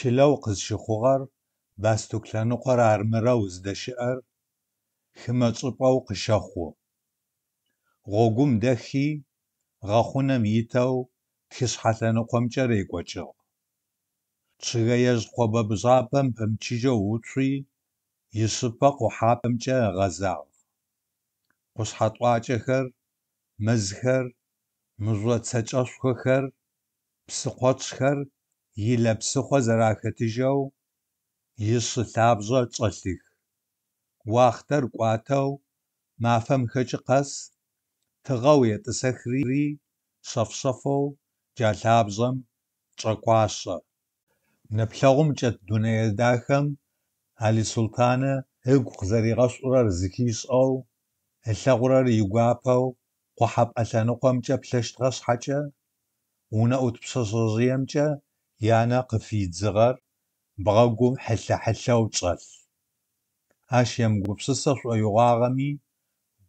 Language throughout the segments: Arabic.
çilew khızşıxhuğer bastutlanıkhor armıreu zдэщыӏэр хымэ-чӏыпӏэу къыщэхъу. Гъогум дэхи, гъэхъунэм итэу тхышъхьэ-лӏэныкъомкӏэ рекӏокӏыгъ. Чъыгэежъ хъобэбжъапӏэм пэмычыжьэу уцуи, ишъыпӏэ къухьапӏэмкӏэ ыгъэзагъ. Къушъхьэ-тӏуакӏэхэр, мэзхэр, мыжъо цэкӏэшъохэр, псыхъочъхэр и лэпсыхъуэ зэрахэтыжэу и щӀы лъабжьэ кӀэлъых. Уахътэр кӀуатэу мафэм хэкӀи къэс тыгъэу етӀысэхри щэфӀ-щэфӀэу джалъабжьэм кӀэкӀуащэ. Нэплъэгъум кӀэт дуней дахэм Али Сулътанэ ыгу къызэригъэщӀурэр зыхищӀэу, ылъэгъурэр и гуапэу къухьэпӀэ лъэныкъуэмкӀэ плъэщтыгъэ щхьэкӀэ, унэӀут пшъэшъэжъыемкӀэ يانا قفيت زغر بغاقوم حلا حلا وطل هاش يم قوب سسس ويغاغمي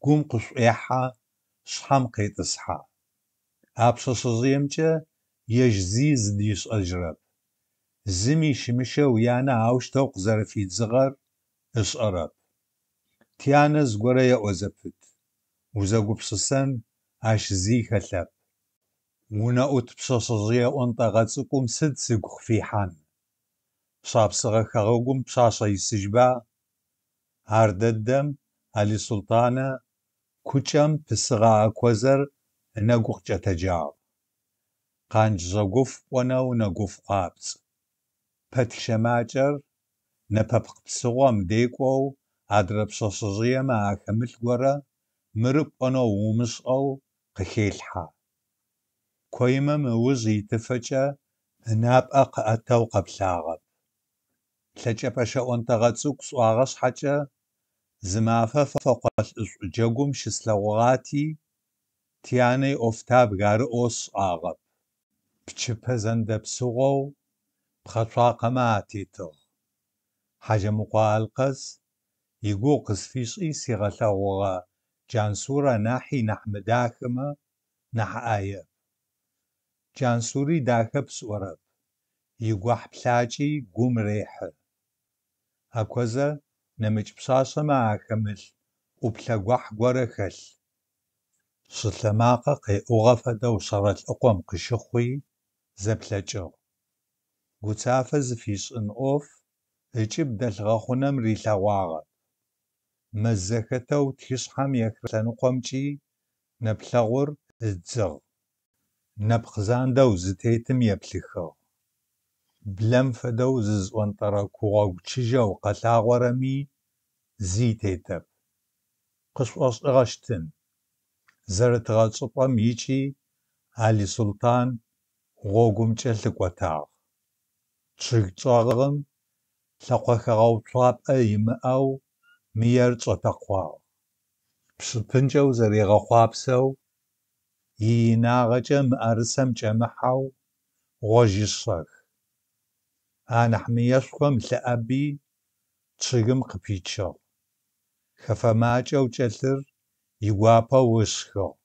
قوم قش إيحا شحام قيت اسحا هابش سزيمجا يجزيز ديس أجرب زمي شمشا ويانا هاوش توق زرفيد زغر اس أرب تيانا زغرية أوزبت وزا قوب سسن هاش زي خلاب ونأوت بشاشجية وانتغات سكوم سد سكوخ في حان بشاب سغخاغوكم بشاشا يسجبا هارد الدم علي سلطانة كوچم بسغا أكوزر نقوخ جتجاب قانج زغوف ونا نقوف قابز پتش ماجر نپپق بسغوام ديكو عدرب بشاشجية ما أكمل مرب أنا ومش قخيل حال Куэймэм ыужь итыфэкӏэ ӏэнапӏэ кхъыӏэтэу къэплъагъэп. ЛъэкӀыпӀэ-шэӀуэнтӀэгъэ цӀыкӀу щӀуагъэ щхьэкӀэ, зы мафэ фэхъуэлӏ ӏущӏ джэгум щыслъэгъугъати, ти анэ иӏуэфта бгарыӏуэу сщӏагъэп. Пчыпэ зэндэпсыгъуэу пхъэщӏакъэмэ атетыгъ. Хьэжэмыкъуэ алкъэс и гугъу къысфищӏи, си гъэлъэгъугъэ Джансур анахь и нэхъ мыдахэмэ нэхъ ӏэе. جانسوري داخبس ورب يقوح بلاجي قوم ريح أكوزا نمج بصاصة ما أكمل وبلاقوح قرخل سلماقة قي أغفد وصرت أقوم قشخوي زبلاجو قتافز في سن أوف إجيب دلغخونم ريلاواغة مزكتو تشحم يكرتن قمتي نبلغور الزغ нэпкъзандэу зытетым еплъыхыгъ. Блэм фэдэу зызыӏуэнтӏэрэкӏугъэ чыжьэу къэлъагъуэрэми, зи тетэп. Къышӏуэщӏыгъэщтын, зэрытыгъэщӏыпӏэм икӏи Алисулътӏан гъуэгумкӏэ лъыкӏуэтагъ. Чъыг пцӏагъым лъэкъуэхэгъэуцуапӏэ имыӏэу мыер щӏэтэкъуагъ. Пщыпынкӏэу зэрегъэхъуапсэу يناغجم أرسم جمحو غوجي الصخ أنا حميشكم لأبي تشغم قبيتشو خفماج أو جلر يوابا وسخو